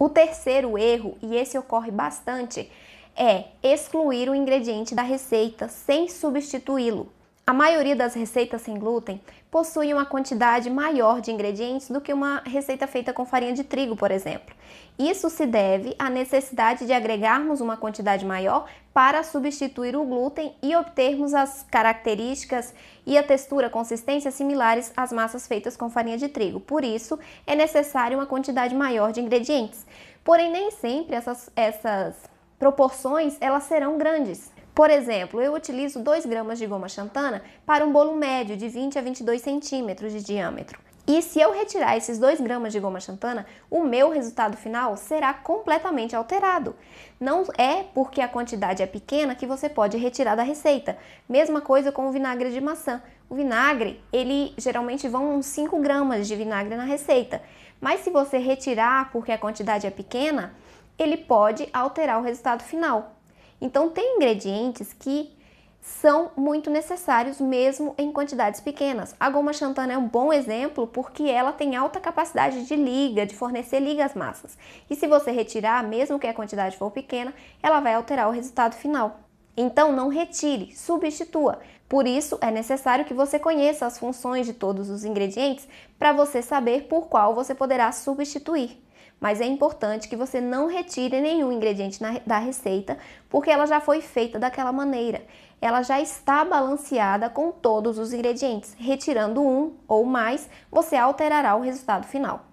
O terceiro erro, e esse ocorre bastante, é excluir o ingrediente da receita sem substituí-lo. A maioria das receitas sem glúten possui uma quantidade maior de ingredientes do que uma receita feita com farinha de trigo, por exemplo. Isso se deve à necessidade de agregarmos uma quantidade maior para substituir o glúten e obtermos as características e a textura, consistência similares às massas feitas com farinha de trigo. Por isso, é necessária uma quantidade maior de ingredientes. Porém, nem sempre essas, essas proporções elas serão grandes. Por exemplo, eu utilizo 2 gramas de goma xantana para um bolo médio de 20 a 22 centímetros de diâmetro. E se eu retirar esses 2 gramas de goma xantana, o meu resultado final será completamente alterado. Não é porque a quantidade é pequena que você pode retirar da receita. Mesma coisa com o vinagre de maçã. O vinagre, ele geralmente vão uns 5 gramas de vinagre na receita. Mas se você retirar porque a quantidade é pequena, ele pode alterar o resultado final. Então, tem ingredientes que são muito necessários mesmo em quantidades pequenas. A goma xantana é um bom exemplo porque ela tem alta capacidade de liga, de fornecer liga às massas. E se você retirar, mesmo que a quantidade for pequena, ela vai alterar o resultado final. Então não retire, substitua. Por isso é necessário que você conheça as funções de todos os ingredientes para você saber por qual você poderá substituir mas é importante que você não retire nenhum ingrediente na, da receita, porque ela já foi feita daquela maneira. Ela já está balanceada com todos os ingredientes. Retirando um ou mais, você alterará o resultado final.